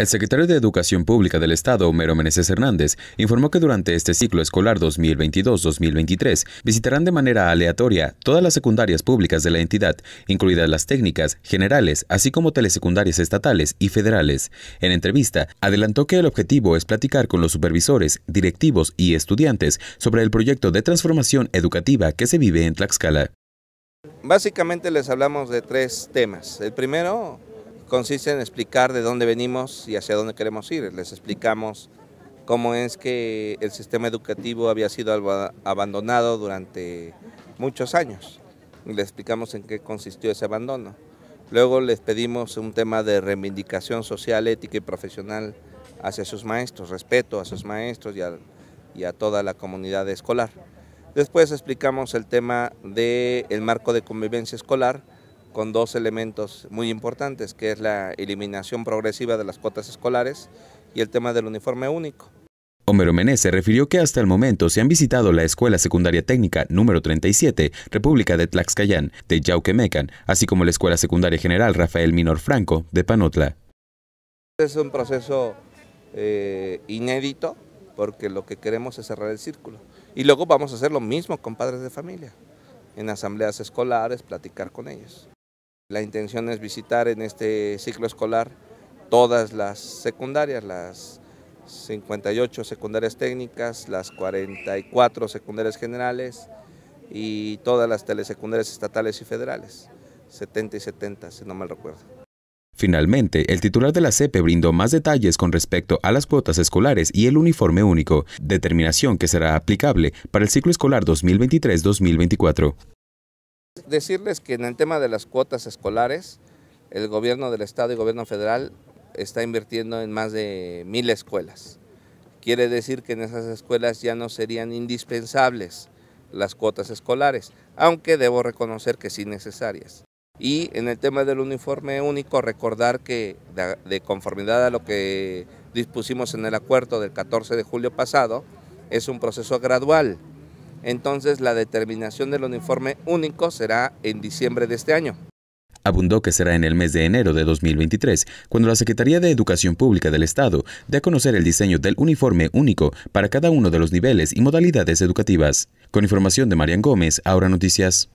El secretario de Educación Pública del Estado, Homero Meneses Hernández, informó que durante este ciclo escolar 2022-2023 visitarán de manera aleatoria todas las secundarias públicas de la entidad, incluidas las técnicas, generales, así como telesecundarias estatales y federales. En entrevista, adelantó que el objetivo es platicar con los supervisores, directivos y estudiantes sobre el proyecto de transformación educativa que se vive en Tlaxcala. Básicamente les hablamos de tres temas. El primero, consiste en explicar de dónde venimos y hacia dónde queremos ir. Les explicamos cómo es que el sistema educativo había sido abandonado durante muchos años. Les explicamos en qué consistió ese abandono. Luego les pedimos un tema de reivindicación social, ética y profesional hacia sus maestros, respeto a sus maestros y a, toda la comunidad escolar. Después explicamos el tema del marco de convivencia escolar, con dos elementos muy importantes, que es la eliminación progresiva de las cuotas escolares y el tema del uniforme único. Homero se refirió que hasta el momento se han visitado la Escuela Secundaria Técnica número 37, República de Tlaxcayán, de Yauquemecan, así como la Escuela Secundaria General Rafael Minor Franco, de Panotla. Es un proceso eh, inédito, porque lo que queremos es cerrar el círculo. Y luego vamos a hacer lo mismo con padres de familia, en asambleas escolares, platicar con ellos. La intención es visitar en este ciclo escolar todas las secundarias, las 58 secundarias técnicas, las 44 secundarias generales y todas las telesecundarias estatales y federales, 70 y 70, si no mal recuerdo. Finalmente, el titular de la CEPE brindó más detalles con respecto a las cuotas escolares y el uniforme único, determinación que será aplicable para el ciclo escolar 2023-2024. Decirles que en el tema de las cuotas escolares, el gobierno del Estado y el gobierno federal está invirtiendo en más de mil escuelas. Quiere decir que en esas escuelas ya no serían indispensables las cuotas escolares, aunque debo reconocer que sí necesarias. Y en el tema del uniforme único, recordar que de conformidad a lo que dispusimos en el acuerdo del 14 de julio pasado, es un proceso gradual. Entonces la determinación del uniforme único será en diciembre de este año. Abundó que será en el mes de enero de 2023 cuando la Secretaría de Educación Pública del Estado dé a conocer el diseño del uniforme único para cada uno de los niveles y modalidades educativas. Con información de Marian Gómez, Ahora Noticias.